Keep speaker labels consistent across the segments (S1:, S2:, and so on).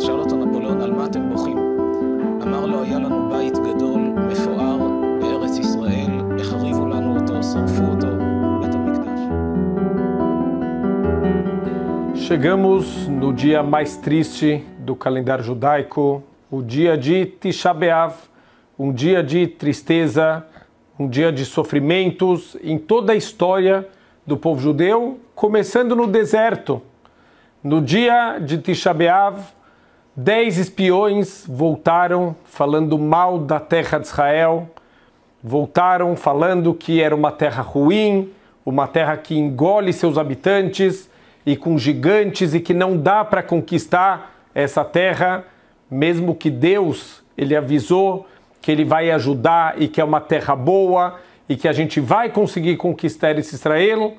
S1: שאל אותו נפוליאון על מה אתם בוכים? אמר לו היה לנו בית גדול, מפואר, בארץ ישראל, החריבו לנו אותו, שרפו אותו, בית המקדש. Chegamos no dia mais triste do calendário judaico, o dia de Tisha B'Av, um dia de tristeza, um dia de sofrimentos em toda a história do povo judeu, começando no deserto, no dia de Tisha B'Av, dez espiões voltaram falando mal da terra de Israel, voltaram falando que era uma terra ruim, uma terra que engole seus habitantes e com gigantes e que não dá para conquistar essa terra, mesmo que Deus ele avisou que ele vai ajudar e que é uma terra boa e que a gente vai conseguir conquistar esse Israel.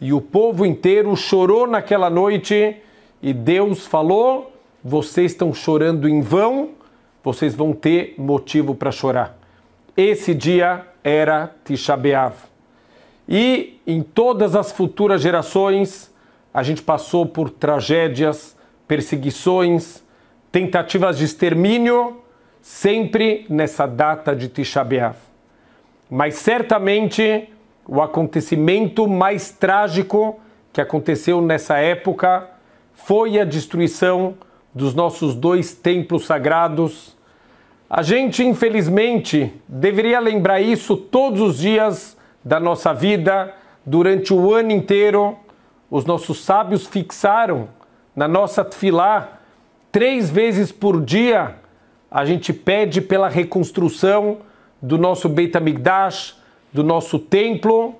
S1: E o povo inteiro chorou naquela noite, e Deus falou: vocês estão chorando em vão, vocês vão ter motivo para chorar. Esse dia era Tisha E em todas as futuras gerações, a gente passou por tragédias, perseguições, tentativas de extermínio, sempre nessa data de Tisha Mas certamente o acontecimento mais trágico que aconteceu nessa época foi a destruição dos nossos dois templos sagrados. A gente, infelizmente, deveria lembrar isso todos os dias da nossa vida, durante o ano inteiro. Os nossos sábios fixaram na nossa tefilá três vezes por dia. A gente pede pela reconstrução do nosso Beit HaMikdash, do nosso templo,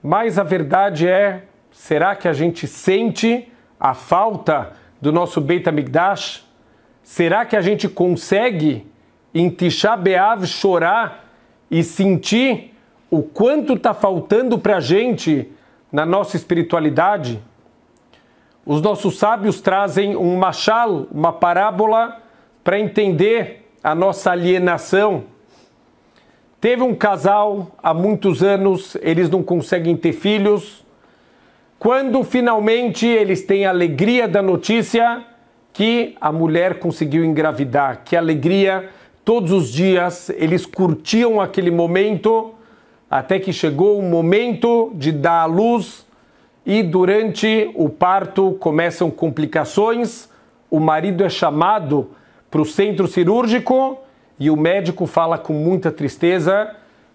S1: mas a verdade é, será que a gente sente a falta do nosso Beit HaMikdash? Será que a gente consegue em Tisha Beav chorar e sentir o quanto está faltando para a gente na nossa espiritualidade? Os nossos sábios trazem um machal, uma parábola, para entender a nossa alienação. Teve um casal há muitos anos, eles não conseguem ter filhos. Quando finalmente eles têm a alegria da notícia que a mulher conseguiu engravidar, que alegria! Todos os dias eles curtiam aquele momento até que chegou o momento de dar à luz e durante o parto começam complicações. O marido é chamado para o centro cirúrgico e o médico fala com muita tristeza: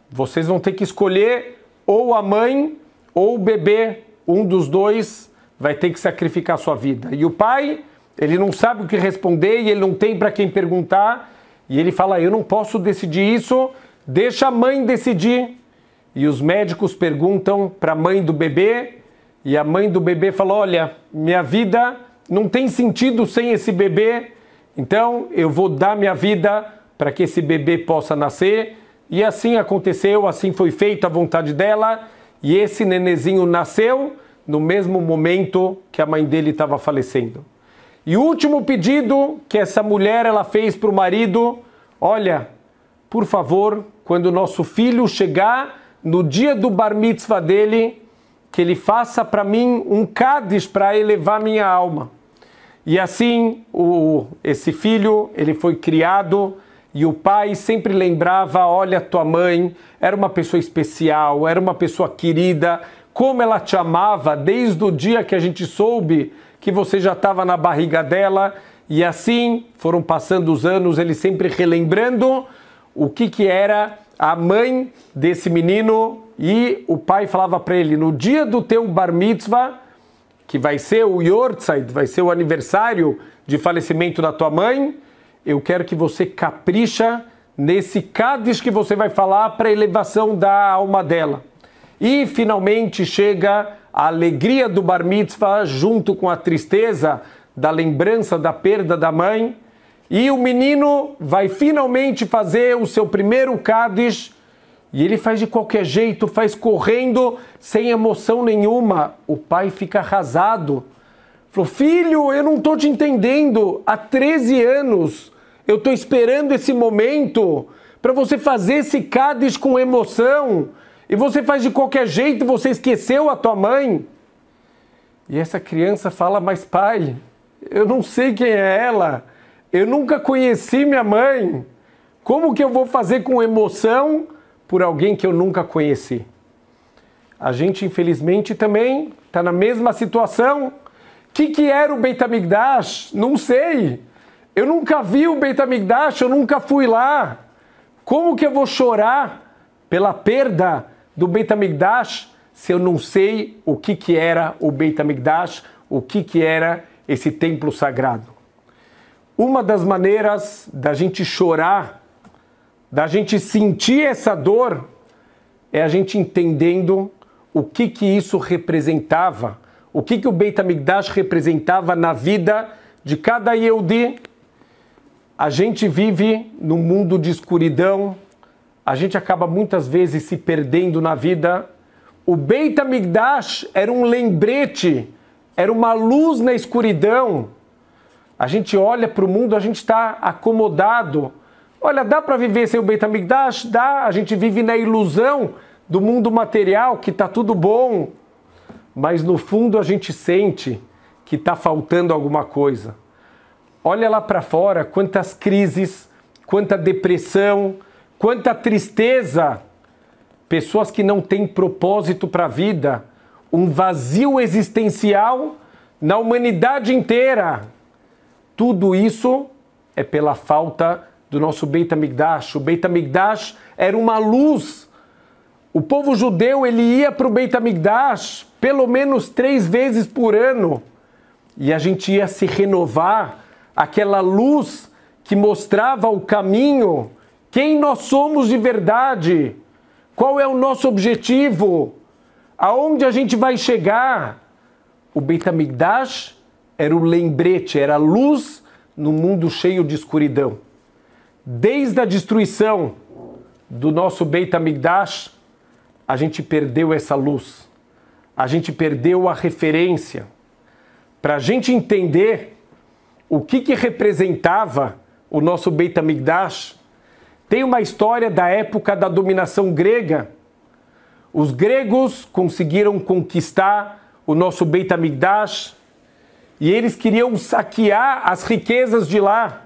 S1: vocês vão ter que escolher ou a mãe ou o bebê, um dos dois vai ter que sacrificar a sua vida. E o pai, ele não sabe o que responder e ele não tem para quem perguntar, e ele fala: eu não posso decidir isso, deixa a mãe decidir. E os médicos perguntam para a mãe do bebê, e a mãe do bebê fala: olha, minha vida não tem sentido sem esse bebê, então eu vou dar minha vida para que esse bebê possa nascer. E assim aconteceu, assim foi feita a vontade dela, e esse nenezinho nasceu no mesmo momento que a mãe dele estava falecendo. E o último pedido que essa mulher ela fez para o marido, olha, por favor, quando nosso filho chegar no dia do bar mitzvah dele, que ele faça para mim um cádiz para elevar minha alma. E assim o, esse filho ele foi criado e o pai sempre lembrava: olha, tua mãe era uma pessoa especial, era uma pessoa querida, como ela te amava desde o dia que a gente soube que você já estava na barriga dela. E assim foram passando os anos, ele sempre relembrando o que, que era a mãe desse menino. E o pai falava para ele: no dia do teu bar mitzvah, que vai ser o Yortzeit, vai ser o aniversário de falecimento da tua mãe, eu quero que você capricha nesse cádiz que você vai falar para a elevação da alma dela. E finalmente chega a alegria do bar mitzvah junto com a tristeza da lembrança da perda da mãe. E o menino vai finalmente fazer o seu primeiro cádiz e ele faz de qualquer jeito, faz correndo, sem emoção nenhuma. O pai fica arrasado. Falou, filho, eu não tô te entendendo. Há 13 anos eu tô esperando esse momento para você fazer esse Cádiz com emoção. E você faz de qualquer jeito, você esqueceu a tua mãe. E essa criança fala, mas pai, eu não sei quem é ela. Eu nunca conheci minha mãe. Como que eu vou fazer com emoção por alguém que eu nunca conheci? A gente, infelizmente, também está na mesma situação que, que era o Beit HaMikdash? Não sei. Eu nunca vi o Beit HaMikdash, eu nunca fui lá. Como que eu vou chorar pela perda do Beit HaMikdash se eu não sei o que, que era o Beit HaMikdash, o que, que era esse templo sagrado? Uma das maneiras da gente chorar, da gente sentir essa dor, é a gente entendendo o que, que isso representava o que, que o Beit HaMikdash representava na vida de cada Yehudi? A gente vive num mundo de escuridão, a gente acaba muitas vezes se perdendo na vida. O Beit HaMikdash era um lembrete, era uma luz na escuridão. A gente olha para o mundo, a gente está acomodado. Olha, dá para viver sem o Beit HaMikdash? Dá, a gente vive na ilusão do mundo material, que está tudo bom, mas no fundo a gente sente que está faltando alguma coisa. Olha lá para fora quantas crises, quanta depressão, quanta tristeza. Pessoas que não têm propósito para a vida, um vazio existencial na humanidade inteira. Tudo isso é pela falta do nosso Beit HaMikdash. O Beit HaMikdash era uma luz. O povo judeu ele ia para o Beit HaMikdash pelo menos três vezes por ano. E a gente ia se renovar, aquela luz que mostrava o caminho, quem nós somos de verdade, qual é o nosso objetivo, aonde a gente vai chegar. O Beit HaMikdash era o lembrete, era a luz no mundo cheio de escuridão. Desde a destruição do nosso Beit HaMikdash, a gente perdeu essa luz a gente perdeu a referência para a gente entender o que, que representava o nosso Beit Tem uma história da época da dominação grega. Os gregos conseguiram conquistar o nosso Beit e eles queriam saquear as riquezas de lá.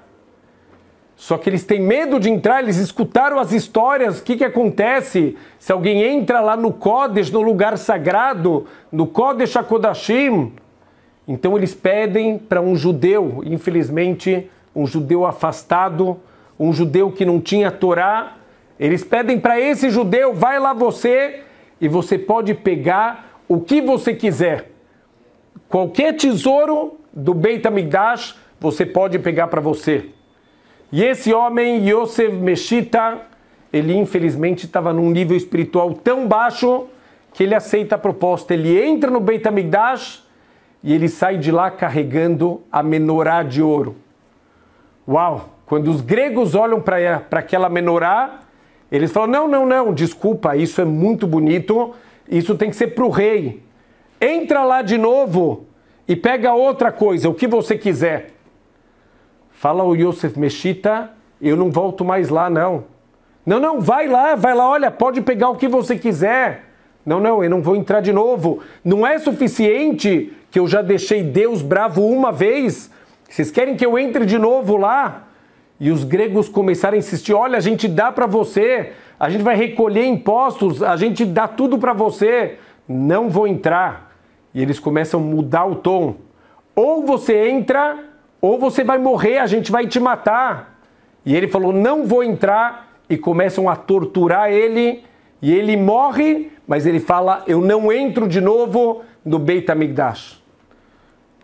S1: Só que eles têm medo de entrar, eles escutaram as histórias, o que, que acontece se alguém entra lá no Kodesh, no lugar sagrado, no Kodesh HaKodashim. Então eles pedem para um judeu, infelizmente, um judeu afastado, um judeu que não tinha Torá, eles pedem para esse judeu, vai lá você e você pode pegar o que você quiser. Qualquer tesouro do Beit HaMikdash, você pode pegar para você. E esse homem, Yosef Meshita, ele infelizmente estava num nível espiritual tão baixo que ele aceita a proposta. Ele entra no Beit HaMikdash e ele sai de lá carregando a menorá de ouro. Uau! Quando os gregos olham para aquela menorá, eles falam: não, não, não, desculpa, isso é muito bonito, isso tem que ser para o rei. Entra lá de novo e pega outra coisa, o que você quiser. Fala o Yosef Meshita, eu não volto mais lá não. Não, não, vai lá, vai lá, olha, pode pegar o que você quiser. Não, não, eu não vou entrar de novo. Não é suficiente que eu já deixei Deus bravo uma vez? Vocês querem que eu entre de novo lá? E os gregos começaram a insistir: olha, a gente dá para você, a gente vai recolher impostos, a gente dá tudo para você. Não vou entrar. E eles começam a mudar o tom. Ou você entra, ou você vai morrer, a gente vai te matar. E ele falou: Não vou entrar. E começam a torturar ele. E ele morre, mas ele fala: Eu não entro de novo no Beit Amigdash.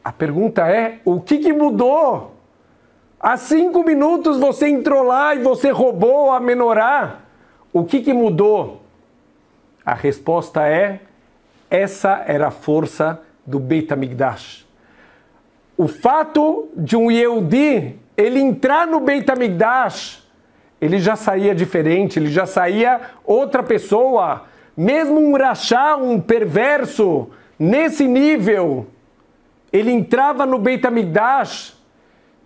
S1: A pergunta é: O que, que mudou? Há cinco minutos você entrou lá e você roubou a menorá. O que, que mudou? A resposta é: essa era a força do Beit Amigdash o fato de um Yehudi, ele entrar no Beit HaMikdash, ele já saía diferente, ele já saía outra pessoa. Mesmo um rachá, um perverso, nesse nível, ele entrava no Beit HaMikdash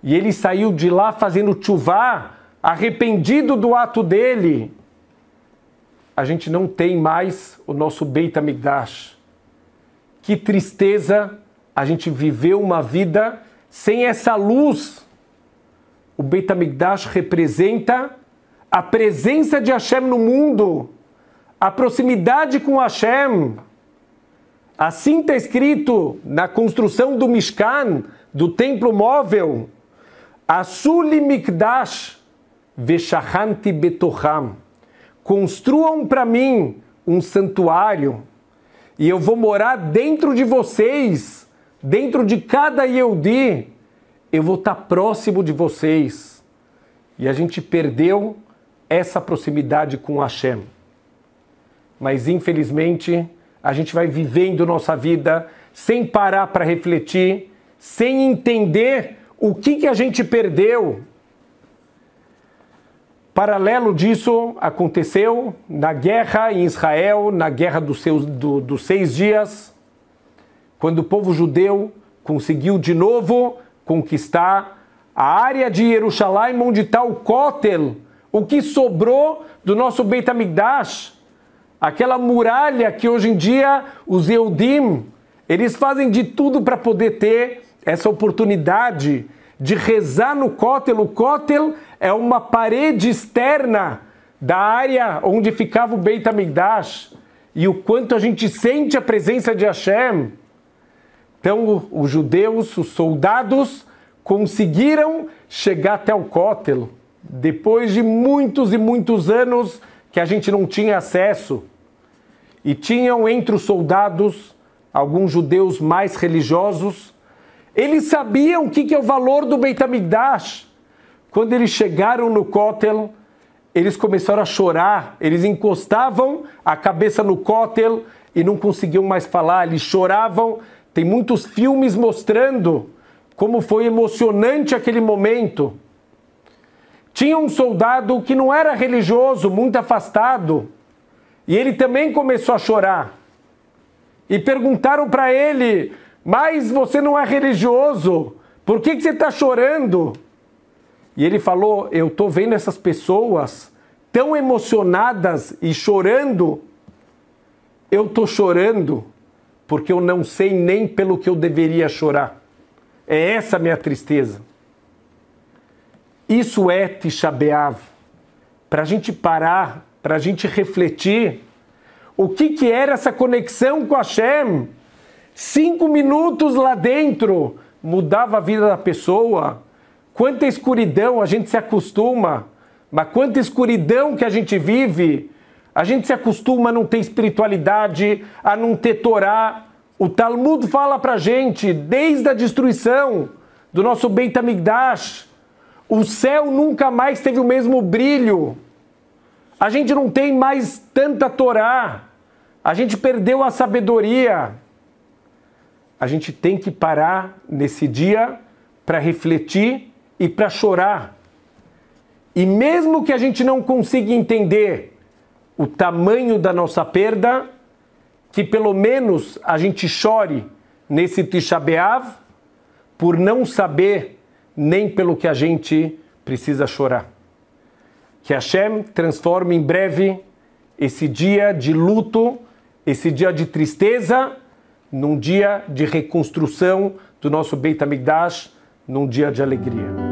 S1: e ele saiu de lá fazendo chuvá, arrependido do ato dele. A gente não tem mais o nosso Beit HaMikdash. Que tristeza a gente viveu uma vida sem essa luz. O Beit HaMikdash representa a presença de Hashem no mundo, a proximidade com Hashem. Assim está escrito na construção do Mishkan, do templo móvel, Asuli Mikdash veshahanti Betoham. Construam para mim um santuário e eu vou morar dentro de vocês Dentro de cada Yehudi, eu vou estar próximo de vocês. E a gente perdeu essa proximidade com Hashem. Mas infelizmente, a gente vai vivendo nossa vida sem parar para refletir, sem entender o que, que a gente perdeu. Paralelo disso, aconteceu na guerra em Israel, na guerra dos, seus, do, dos seis dias, quando o povo judeu conseguiu de novo conquistar a área de Jerusalém onde está o Kotel, o que sobrou do nosso Beit HaMikdash, aquela muralha que hoje em dia os Eudim, eles fazem de tudo para poder ter essa oportunidade de rezar no Kotel. O Kotel é uma parede externa da área onde ficava o Beit HaMikdash. E o quanto a gente sente a presença de Hashem, então, os judeus, os soldados, conseguiram chegar até o Cótelo depois de muitos e muitos anos que a gente não tinha acesso. E tinham entre os soldados alguns judeus mais religiosos. Eles sabiam o que é o valor do Beit HaMikdash. Quando eles chegaram no Cótelo, eles começaram a chorar, eles encostavam a cabeça no cótel e não conseguiam mais falar, eles choravam tem muitos filmes mostrando como foi emocionante aquele momento. Tinha um soldado que não era religioso, muito afastado, e ele também começou a chorar. E perguntaram para ele: Mas você não é religioso, por que, que você está chorando? E ele falou: Eu estou vendo essas pessoas tão emocionadas e chorando, eu estou chorando porque eu não sei nem pelo que eu deveria chorar. É essa a minha tristeza. Isso é te B'Av. Para a gente parar, para a gente refletir, o que, que era essa conexão com Hashem? Cinco minutos lá dentro mudava a vida da pessoa. Quanta escuridão a gente se acostuma, mas quanta escuridão que a gente vive a gente se acostuma a não ter espiritualidade, a não ter Torá. O Talmud fala pra gente, desde a destruição do nosso Beit Amigdash, o céu nunca mais teve o mesmo brilho. A gente não tem mais tanta Torá. A gente perdeu a sabedoria. A gente tem que parar nesse dia para refletir e para chorar. E mesmo que a gente não consiga entender o tamanho da nossa perda, que pelo menos a gente chore nesse Tisha B'Av por não saber nem pelo que a gente precisa chorar. Que Hashem transforme em breve esse dia de luto, esse dia de tristeza, num dia de reconstrução do nosso Beit HaMikdash, num dia de alegria.